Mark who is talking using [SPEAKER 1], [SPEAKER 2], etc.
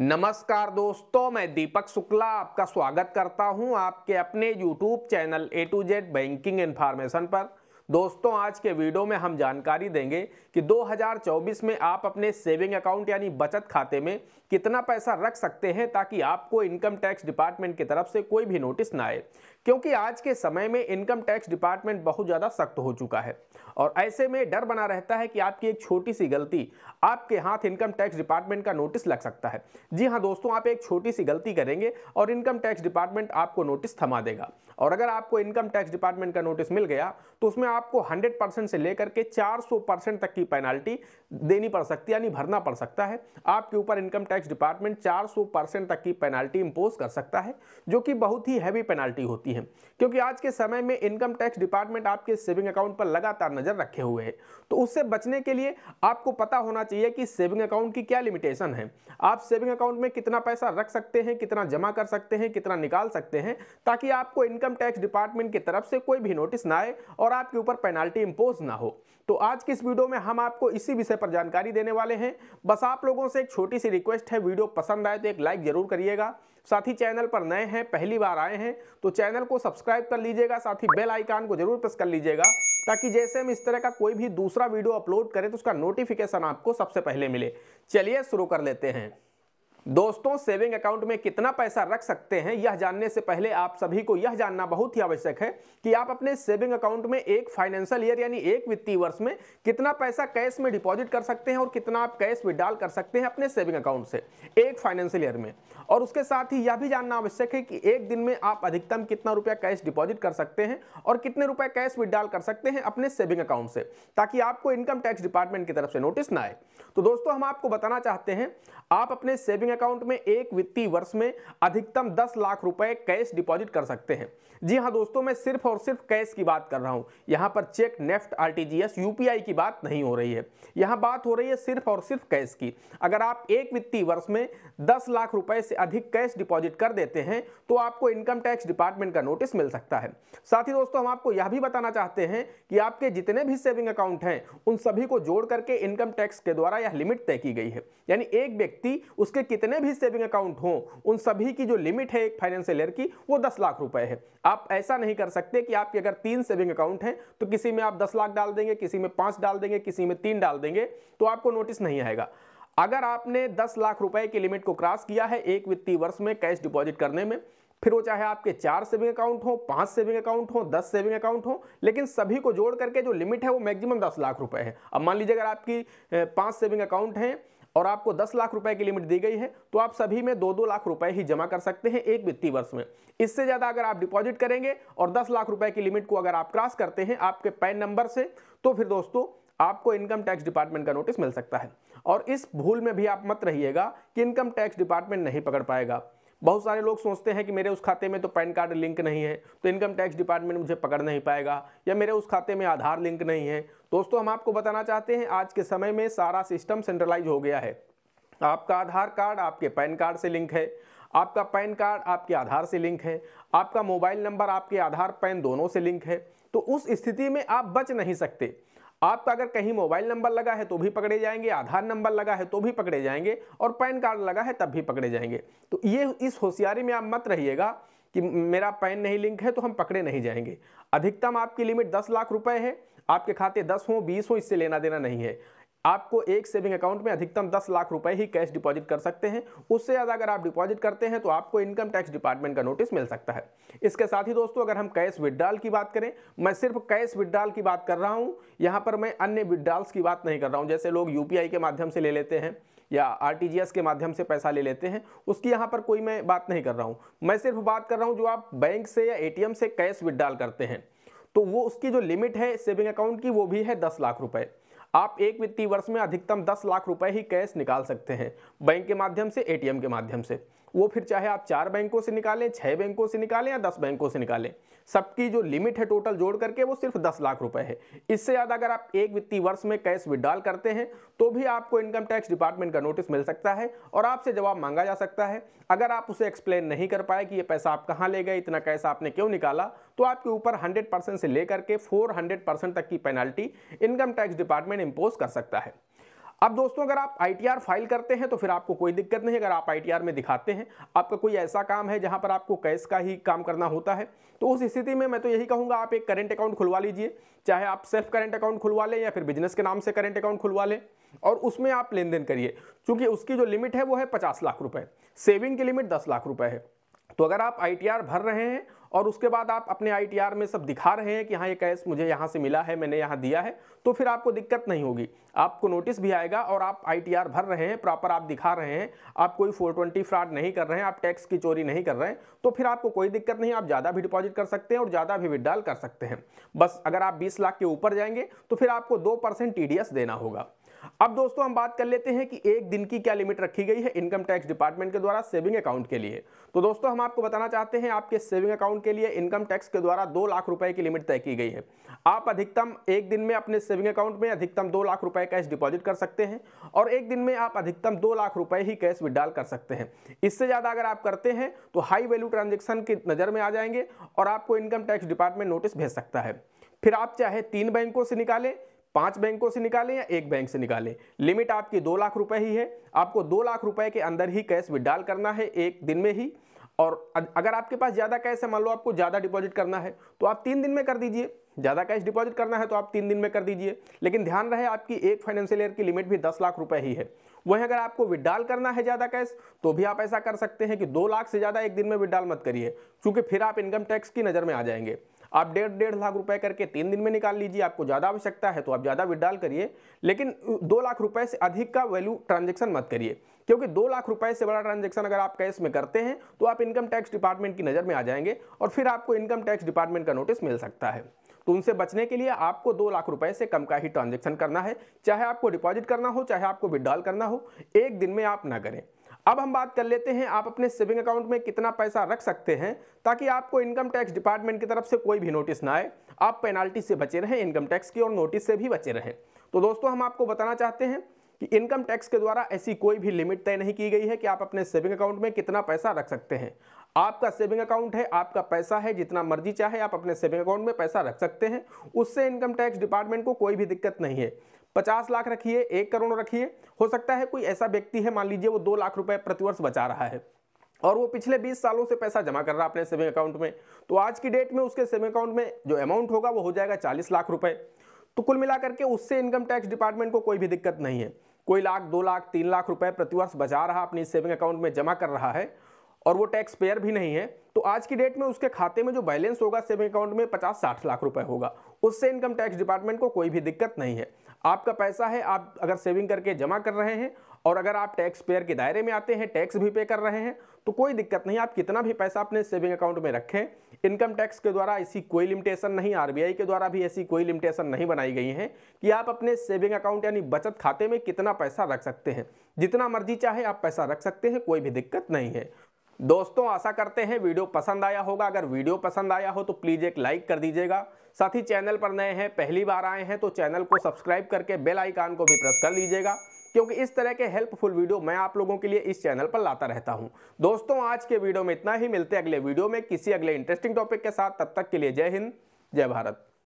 [SPEAKER 1] नमस्कार दोस्तों मैं दीपक शुक्ला आपका स्वागत करता हूं आपके अपने YouTube channel A to Z banking information पर दोस्तों आज के वीडियो में हम जानकारी देंगे कि 2024 में आप अपने सेविंग अकाउंट यानी बचत खाते में कितना पैसा रख सकते हैं ताकि आपको इनकम टैक्स डिपार्टमेंट की तरफ से कोई भी नोटिस ना आए क्योंकि आज के समय में इनकम टैक्स डिपार्टमेंट बहुत ज़्यादा सख्त हो चुका है और ऐसे में डर बना रहता है कि आपकी एक छोटी सी गलती आपके हाथ इनकम टैक्स डिपार्टमेंट का नोटिस लग सकता है जी हाँ दोस्तों आप एक छोटी सी गलती करेंगे और इनकम टैक्स डिपार्टमेंट आपको नोटिस थमा देगा और अगर आपको इनकम टैक्स डिपार्टमेंट का नोटिस मिल गया तो उसमें आपको 100 परसेंट से लेकर के 400 परसेंट तक की पेनाल्टी देनी पड़ सकती है यानी भरना पड़ सकता है आपके ऊपर इनकम टैक्स डिपार्टमेंट 400 परसेंट तक की पेनाल्टी इम्पोज कर सकता है जो कि बहुत ही हैवी पेनाल्टी होती है क्योंकि आज के समय में इनकम टैक्स डिपार्टमेंट आपके सेविंग अकाउंट पर लगातार नज़र रखे हुए है तो उससे बचने के लिए आपको पता होना चाहिए कि सेविंग अकाउंट की क्या लिमिटेशन है आप सेविंग अकाउंट में कितना पैसा रख सकते हैं कितना जमा कर सकते हैं कितना निकाल सकते हैं ताकि आपको इनकम टैक्स डिपार्टमेंट की तरफ से कोई भी नोटिस ना आए और आपके ऊपर पेनाल्टी इम्पोज ना हो तो आज की इस वीडियो में हम आपको इसी विषय पर जानकारी देने वाले हैं बस आप लोगों से एक छोटी सी रिक्वेस्ट है वीडियो पसंद आए तो एक लाइक जरूर करिएगा साथ ही चैनल पर नए हैं पहली बार आए हैं तो चैनल को सब्सक्राइब कर लीजिएगा साथ ही बेल आइकान को जरूर प्रेस कर लीजिएगा ताकि जैसे हम इस तरह का कोई भी दूसरा वीडियो अपलोड करें तो उसका नोटिफिकेशन आपको सबसे पहले मिले चलिए शुरू कर लेते हैं दोस्तों सेविंग अकाउंट में कितना पैसा रख सकते हैं यह जानने से पहले आप सभी को यह जानना बहुत ही आवश्यक है कि आप अपने सेविंग अकाउंट में एक फाइनेंशियल ईयर यानी एक वित्तीय वर्ष में कितना पैसा कैश में डिपॉजिट कर सकते हैं और कितना आप कैश विड्रॉल कर सकते हैं अपने सेविंग अकाउंट से एक फाइनेंशियल ईयर में और उसके साथ ही यह भी जानना आवश्यक है कि एक दिन में आप अधिकतम कितना रुपया कैश डिपॉजिट कर सकते हैं और कितने रुपये कैश विड्रॉल कर सकते हैं अपने सेविंग अकाउंट से ताकि आपको इनकम टैक्स डिपार्टमेंट की तरफ से नोटिस ना आए तो दोस्तों हम आपको बताना चाहते हैं आप अपने सेविंग अकाउंट में एक वित्तीय वर्ष में अधिकतम दस लाख रुपए कैश डिपॉजिट कर सकते हैं जी हाँ दोस्तों मैं सिर्फ और सिर्फ कैश की बात कर रहा हूँ यहाँ पर चेक नेफ्ट आरटीजीएस यूपीआई की बात नहीं हो रही है यहाँ बात हो रही है सिर्फ और सिर्फ कैश की अगर आप एक वित्तीय वर्ष में दस लाख रुपए से अधिक कैश डिपॉजिट कर देते हैं तो आपको इनकम टैक्स डिपार्टमेंट का नोटिस मिल सकता है साथ ही दोस्तों हम आपको यह भी बताना चाहते हैं कि आपके जितने भी सेविंग अकाउंट हैं उन सभी को जोड़ करके इनकम टैक्स के द्वारा यह लिमिट तय की गई है यानी एक व्यक्ति उसके कितने जितने भी सेविंग अकाउंट हों उन सभी की जो लिमिट है एक फाइनेंशियल ईयर की वो दस लाख रुपए है आप ऐसा नहीं कर सकते कि आपके अगर तीन सेविंग अकाउंट हैं तो किसी में आप दस लाख डाल देंगे किसी में पाँच डाल देंगे किसी में तीन डाल देंगे तो आपको नोटिस नहीं आएगा अगर आपने दस लाख रुपए की लिमिट को क्रॉस किया है एक वित्तीय वर्ष में कैश डिपॉजिट करने में फिर वो चाहे आपके चार सेविंग अकाउंट हो पांच सेविंग अकाउंट हो दस सेविंग अकाउंट हो लेकिन सभी को जोड़ करके जो लिमिट है वो मैक्सिमम दस लाख रुपए है अब मान लीजिए अगर आपकी पांच सेविंग अकाउंट हैं और आपको 10 लाख रुपए की लिमिट दी गई है तो आप सभी में दो दो लाख रुपए ही जमा कर सकते हैं एक वित्तीय वर्ष में इससे ज़्यादा अगर आप डिपॉजिट करेंगे और 10 लाख रुपए की लिमिट को अगर आप क्रॉस करते हैं आपके पैन नंबर से तो फिर दोस्तों आपको इनकम टैक्स डिपार्टमेंट का नोटिस मिल सकता है और इस भूल में भी आप मत रहिएगा कि इनकम टैक्स डिपार्टमेंट नहीं पकड़ पाएगा बहुत सारे लोग सोचते हैं कि मेरे उस खाते में तो पैन कार्ड लिंक नहीं है तो इनकम टैक्स डिपार्टमेंट मुझे पकड़ नहीं पाएगा या मेरे उस खाते में आधार लिंक नहीं है दोस्तों हम आपको बताना चाहते हैं आज के समय में सारा सिस्टम सेंट्रलाइज हो गया है आपका आधार कार्ड आपके पैन कार्ड से लिंक है आपका पैन कार्ड आपके आधार से लिंक है आपका मोबाइल नंबर आपके आधार पैन दोनों से लिंक है तो उस स्थिति में आप बच नहीं सकते आपका तो अगर कहीं मोबाइल नंबर लगा है तो भी पकड़े जाएंगे आधार नंबर लगा है तो भी पकड़े जाएंगे और पैन कार्ड लगा है तब भी पकड़े जाएंगे तो ये इस होशियारी में आप मत रहिएगा कि मेरा पैन नहीं लिंक है तो हम पकड़े नहीं जाएंगे अधिकतम आपकी लिमिट दस लाख रुपए है आपके खाते दस हों बीस हों इससे लेना देना नहीं है आपको एक सेविंग अकाउंट में अधिकतम दस लाख रुपए ही कैश डिपॉजिट कर सकते हैं उससे ज़्यादा अगर आप डिपॉजिट करते हैं तो आपको इनकम टैक्स डिपार्टमेंट का नोटिस मिल सकता है इसके साथ ही दोस्तों अगर हम कैश विड्रॉल की बात करें मैं सिर्फ कैश विड्रॉल की बात कर रहा हूँ यहाँ पर मैं अन्य विड्रॉल्स की बात नहीं कर रहा हूँ जैसे लोग यू के माध्यम से ले लेते हैं या आर के माध्यम से पैसा ले लेते हैं उसकी यहाँ पर कोई मैं बात नहीं कर रहा हूँ मैं सिर्फ बात कर रहा हूँ जो आप बैंक से या ए से कैश विड्रॉल करते हैं तो वो उसकी जो लिमिट है सेविंग अकाउंट की वो भी है दस लाख रुपये आप एक वित्तीय वर्ष में अधिकतम दस लाख रुपए ही कैश निकाल सकते हैं बैंक के माध्यम से एटीएम के माध्यम से वो फिर चाहे आप चार बैंकों से निकालें छः बैंकों से निकालें या दस बैंकों से निकालें सबकी जो लिमिट है टोटल जोड़ करके वो सिर्फ दस लाख रुपए है इससे ज़्यादा अगर आप एक वित्तीय वर्ष में कैश विड्रॉल करते हैं तो भी आपको इनकम टैक्स डिपार्टमेंट का नोटिस मिल सकता है और आपसे जवाब मांगा जा सकता है अगर आप उसे एक्सप्लेन नहीं कर पाए कि ये पैसा आप कहाँ ले गए इतना कैसा आपने क्यों निकाला तो आपके ऊपर हंड्रेड से लेकर के फोर तक की penalty income tax department impose कर सकता है अब दोस्तों अगर आप आईटीआर फाइल करते हैं तो फिर आपको कोई दिक्कत नहीं अगर आप आईटीआर में दिखाते हैं आपका कोई ऐसा काम है जहां पर आपको कैश का ही काम करना होता है तो उस स्थिति में मैं तो यही कहूंगा आप एक करेंट अकाउंट खुलवा लीजिए चाहे आप सेल्फ करेंट अकाउंट खुलवा लें या फिर बिजनेस के नाम से करेंट अकाउंट खुलवा लें और उसमें आप लेन देन करिए क्योंकि उसकी जो लिमिट है वो है पचास लाख रुपये सेविंग की लिमिट दस लाख रुपये है तो अगर आप आई भर रहे हैं और उसके बाद आप अपने आई में सब दिखा रहे हैं कि हाँ ये कैश मुझे यहाँ से मिला है मैंने यहाँ दिया है तो फिर आपको दिक्कत नहीं होगी आपको नोटिस भी आएगा और आप आई भर रहे हैं प्रॉपर आप दिखा रहे हैं आप कोई 420 फ्रॉड नहीं कर रहे हैं आप टैक्स की चोरी नहीं कर रहे हैं तो फिर आपको कोई दिक्कत नहीं आप ज़्यादा भी डिपॉजिट कर सकते हैं और ज़्यादा भी विड्रॉल कर सकते हैं बस अगर आप बीस लाख के ऊपर जाएंगे तो फिर आपको दो परसेंट देना होगा अब दोस्तों हम बात कर लेते हैं कि एक दिन की क्या लिमिट रखी गई है इनकम टैक्स डिपार्टमेंट के द्वारा सेविंग अकाउंट के लिए तो दोस्तों हम आपको बताना चाहते हैं आपके सेविंग अकाउंट के लिए इनकम टैक्स के द्वारा दो लाख रुपए की लिमिट तय की गई है आप अधिकतम एक दिन में अपने सेविंग अकाउंट में अधिकतम दो लाख रुपए कैश डिपॉजिट कर सकते हैं और एक दिन में आप अधिकतम दो लाख रुपए ही कैश विड्रॉल कर सकते हैं इससे ज़्यादा अगर आप करते हैं तो हाई वैल्यू ट्रांजेक्शन की नज़र में आ जाएंगे और आपको इनकम टैक्स डिपार्टमेंट नोटिस भेज सकता है फिर आप चाहे तीन बैंकों से निकालें पांच बैंकों से निकालें या एक बैंक से निकालें लिमिट आपकी दो लाख रुपए ही है आपको दो लाख रुपए के अंदर ही कैश विड्राल करना है एक दिन में ही और अगर आपके पास ज़्यादा कैश है मान लो आपको ज़्यादा डिपॉजिट करना है तो आप तीन दिन में कर दीजिए ज़्यादा कैश डिपॉजिट करना है तो आप तीन दिन में कर दीजिए लेकिन ध्यान रहे आपकी एक फाइनेंशियल ईयर की लिमिट भी दस लाख रुपए ही है वहीं अगर आपको विड्राल करना है ज़्यादा कैश तो भी आप ऐसा कर सकते हैं कि दो लाख से ज़्यादा एक दिन में विड्राल मत करिए क्योंकि फिर आप इनकम टैक्स की नज़र में आ जाएंगे आप डेढ़ डेढ़ लाख रुपए करके तीन दिन में निकाल लीजिए आपको ज़्यादा आवश्यकता है तो आप ज़्यादा विड्राल करिए लेकिन दो लाख रुपए से अधिक का वैल्यू ट्रांजेक्शन मत करिए क्योंकि दो लाख रुपए से बड़ा ट्रांजेक्शन अगर आप कैश में करते हैं तो आप इनकम टैक्स डिपार्टमेंट की नज़र में आ जाएंगे और फिर आपको इनकम टैक्स डिपार्टमेंट का नोटिस मिल सकता है तो उनसे बचने के लिए आपको दो लाख रुपए से कम का ही ट्रांजेक्शन करना है चाहे आपको डिपॉजिट करना हो चाहे आपको विड्रॉल करना हो एक दिन में आप ना करें अब हम बात कर लेते हैं आप अपने सेविंग अकाउंट में कितना पैसा रख सकते हैं ताकि आपको इनकम टैक्स डिपार्टमेंट की तरफ से कोई भी नोटिस ना आए आप पेनाल्टी से बचे रहें इनकम टैक्स की और नोटिस से भी बचे रहें तो दोस्तों हम आपको बताना चाहते हैं कि इनकम टैक्स के द्वारा ऐसी कोई भी लिमिट तय नहीं की गई है कि आप अपने सेविंग अकाउंट में कितना पैसा रख सकते हैं आपका सेविंग अकाउंट है आपका पैसा है जितना मर्जी चाहे आप अपने सेविंग अकाउंट में पैसा रख सकते हैं उससे इनकम टैक्स डिपार्टमेंट को कोई भी दिक्कत नहीं है पचास लाख रखिए एक करोड़ रखिए हो सकता है कोई ऐसा व्यक्ति है मान लीजिए वो दो लाख रुपए प्रतिवर्ष बचा रहा है और वो पिछले 20 सालों से पैसा जमा कर रहा है अपने सेविंग अकाउंट में तो आज की डेट में उसके सेविंग अकाउंट में जो अमाउंट होगा वो हो जाएगा 40 लाख रुपए तो कुल मिलाकर के उससे इनकम टैक्स डिपार्टमेंट को कोई भी दिक्कत नहीं है कोई लाख दो लाख तीन लाख रुपए प्रतिवर्ष बचा रहा अपनी सेविंग अकाउंट में जमा कर रहा है और वो टैक्स पेयर भी नहीं है तो आज की डेट में उसके खाते में जो बैलेंस होगा सेविंग अकाउंट में पचास साठ लाख रुपए होगा उससे इनकम टैक्स डिपार्टमेंट को कोई भी दिक्कत नहीं है आपका पैसा है आप अगर सेविंग करके जमा कर रहे हैं और अगर आप टैक्स पेयर के दायरे में आते हैं टैक्स भी पे कर रहे हैं तो कोई दिक्कत नहीं आप कितना भी पैसा अपने सेविंग अकाउंट में रखें इनकम टैक्स के द्वारा ऐसी कोई लिमिटेशन नहीं आरबीआई के द्वारा भी ऐसी कोई लिमिटेशन नहीं बनाई गई है कि आप अपने सेविंग अकाउंट यानी बचत खाते में कितना पैसा रख सकते हैं जितना मर्जी चाहे आप पैसा रख सकते हैं कोई भी दिक्कत नहीं है दोस्तों आशा करते हैं वीडियो पसंद आया होगा अगर वीडियो पसंद आया हो तो प्लीज़ एक लाइक कर दीजिएगा साथ ही चैनल पर नए हैं पहली बार आए हैं तो चैनल को सब्सक्राइब करके बेल आइकान को भी प्रेस कर लीजिएगा क्योंकि इस तरह के हेल्पफुल वीडियो मैं आप लोगों के लिए इस चैनल पर लाता रहता हूं दोस्तों आज के वीडियो में इतना ही मिलते अगले वीडियो में किसी अगले इंटरेस्टिंग टॉपिक के साथ तब तक के लिए जय हिंद जय भारत